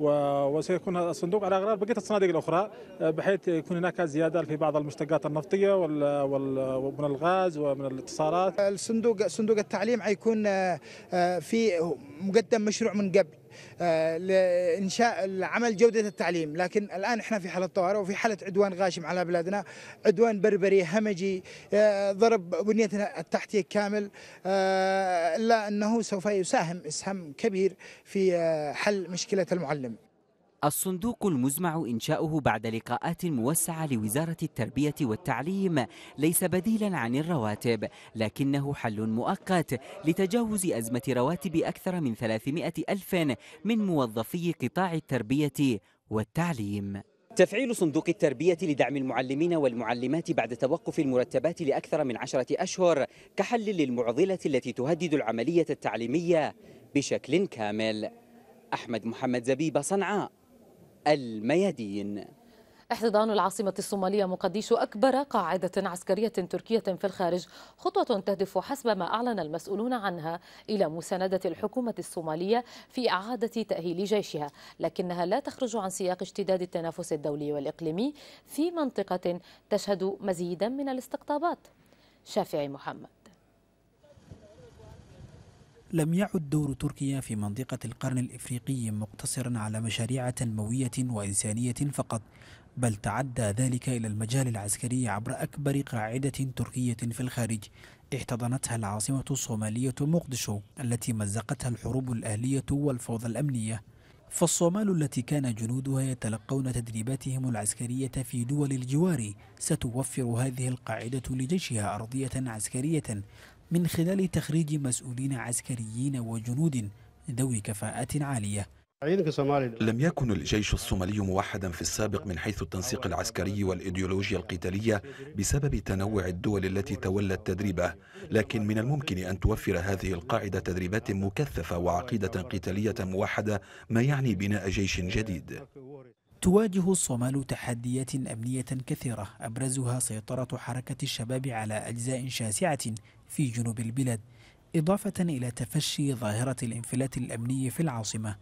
وسيكون هذا الصندوق على اغراض بقيه الصناديق الاخرى بحيث يكون هناك زياده في بعض المشتقات النفطيه ومن الغاز ومن الاتصالات الصندوق صندوق التعليم حيكون آه، آه، في مقدم مشروع من قبل آه، لانشاء العمل جوده التعليم لكن الان احنا في حاله طوارئ وفي حاله عدوان غاشم على بلادنا عدوان بربري همجي آه، ضرب بنيتنا التحتيه كامل آه، الا انه سوف يساهم اسهام كبير في حل مشكله المعلم الصندوق المزمع إنشاؤه بعد لقاءات موسعة لوزارة التربية والتعليم ليس بديلا عن الرواتب لكنه حل مؤقت لتجاوز أزمة رواتب أكثر من 300 ألف من موظفي قطاع التربية والتعليم تفعيل صندوق التربية لدعم المعلمين والمعلمات بعد توقف المرتبات لأكثر من عشرة أشهر كحل للمعضلة التي تهدد العملية التعليمية بشكل كامل أحمد محمد زبيب صنعاء الميادين احتضان العاصمة الصومالية مقديشو أكبر قاعدة عسكرية تركية في الخارج خطوة تهدف حسب ما أعلن المسؤولون عنها إلى مساندة الحكومة الصومالية في إعادة تأهيل جيشها لكنها لا تخرج عن سياق اشتداد التنافس الدولي والإقليمي في منطقة تشهد مزيدا من الاستقطابات شافعي محمد لم يعد دور تركيا في منطقة القرن الإفريقي مقتصرا على مشاريع تنموية وإنسانية فقط بل تعدى ذلك إلى المجال العسكري عبر أكبر قاعدة تركية في الخارج احتضنتها العاصمة الصومالية مقدشو التي مزقتها الحروب الأهلية والفوضى الأمنية فالصومال التي كان جنودها يتلقون تدريباتهم العسكرية في دول الجوار ستوفر هذه القاعدة لجيشها أرضية عسكرية من خلال تخريج مسؤولين عسكريين وجنود ذوي كفاءة عالية لم يكن الجيش الصومالي موحدا في السابق من حيث التنسيق العسكري والإيديولوجيا القتالية بسبب تنوع الدول التي تولت تدريبه لكن من الممكن أن توفر هذه القاعدة تدريبات مكثفة وعقيدة قتالية موحدة ما يعني بناء جيش جديد تواجه الصومال تحديات أمنية كثيرة أبرزها سيطرة حركة الشباب على أجزاء شاسعة في جنوب البلاد إضافة إلى تفشي ظاهرة الانفلات الأمني في العاصمة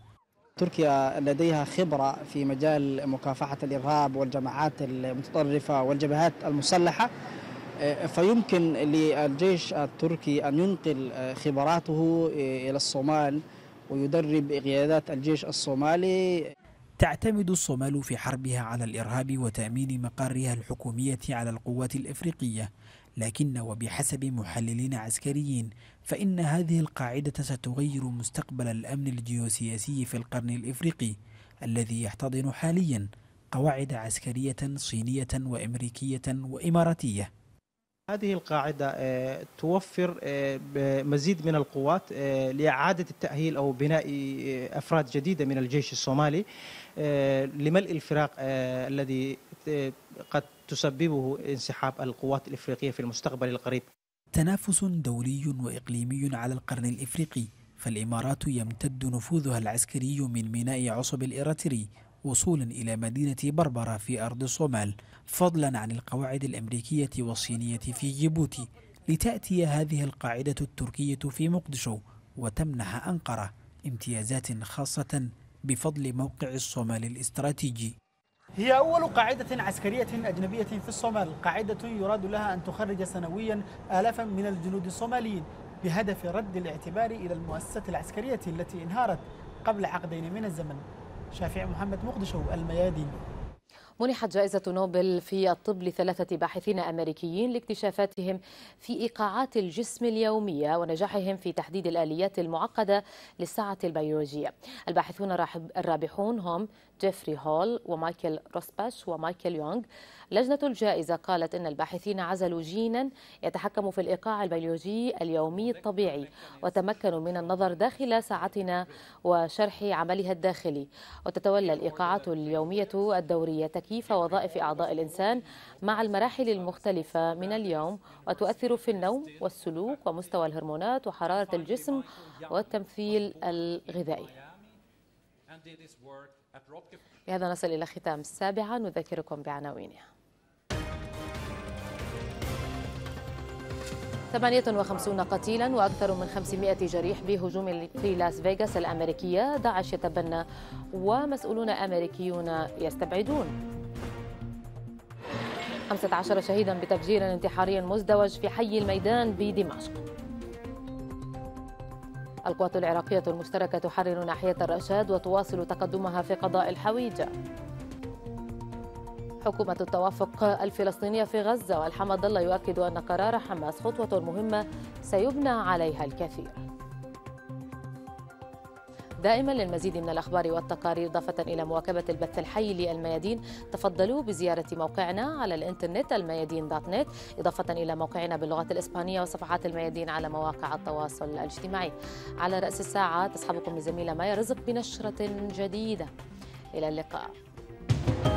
تركيا لديها خبرة في مجال مكافحة الإرهاب والجماعات المتطرفة والجبهات المسلحة آه، فيمكن للجيش التركي أن ينقل آه، خبراته آه، إلى الصومال ويدرب قيادات الجيش الصومالي تعتمد الصومال في حربها على الإرهاب وتأمين مقرها الحكومية على القوات الإفريقية لكن وبحسب محللين عسكريين فإن هذه القاعدة ستغير مستقبل الأمن الجيوسياسي في القرن الإفريقي الذي يحتضن حاليا قواعد عسكرية صينية وأمريكية وإماراتية هذه القاعدة آه، توفر آه، مزيد من القوات آه، لإعادة التأهيل أو بناء أفراد جديدة من الجيش الصومالي لملء الفراق الذي قد تسببه انسحاب القوات الإفريقية في المستقبل القريب تنافس دولي وإقليمي على القرن الإفريقي فالإمارات يمتد نفوذها العسكري من ميناء عصب الإراتري وصولا إلى مدينة بربرة في أرض الصومال فضلا عن القواعد الأمريكية والصينية في جيبوتي لتأتي هذه القاعدة التركية في مقدشو وتمنح أنقرة امتيازات خاصة بفضل موقع الصومال الاستراتيجي هي أول قاعدة عسكرية أجنبية في الصومال قاعدة يراد لها أن تخرج سنويا آلافا من الجنود الصوماليين بهدف رد الاعتبار إلى المؤسسة العسكرية التي انهارت قبل عقدين من الزمن شافعي محمد مقدش الميادين منحت جائزة نوبل في الطب لثلاثة باحثين أمريكيين لاكتشافاتهم في إيقاعات الجسم اليومية ونجاحهم في تحديد الآليات المعقدة للساعة البيولوجية الباحثون الرابحون هم جيفري هول ومايكل روسباش ومايكل يونغ لجنة الجائزة قالت أن الباحثين عزلوا جينا يتحكم في الإيقاع البيولوجي اليومي الطبيعي وتمكنوا من النظر داخل ساعتنا وشرح عملها الداخلي وتتولى الإيقاعات اليومية الدورية تكييف وظائف أعضاء الإنسان مع المراحل المختلفة من اليوم وتؤثر في النوم والسلوك ومستوى الهرمونات وحرارة الجسم والتمثيل الغذائي بهذا نصل إلى ختام السابعة نذكركم بعناوينها 58 قتيلا وأكثر من 500 جريح بهجوم في لاس فيغاس الأمريكية داعش يتبنى ومسؤولون أمريكيون يستبعدون 15 شهيدا بتفجير انتحاري مزدوج في حي الميدان بدمشق القوات العراقية المشتركة تحرر ناحية الرشاد وتواصل تقدمها في قضاء الحويجة حكومة التوافق الفلسطينية في غزة والحمد الله يؤكد أن قرار حماس خطوة مهمة سيبنى عليها الكثير دائما للمزيد من الأخبار والتقارير ضافة إلى مواكبة البث الحي للميادين تفضلوا بزيارة موقعنا على الإنترنت الميادين دوت نت إضافة إلى موقعنا باللغة الإسبانية وصفحات الميادين على مواقع التواصل الاجتماعي على رأس الساعة تصحبكم الزميلة مايا رزق بنشرة جديدة إلى اللقاء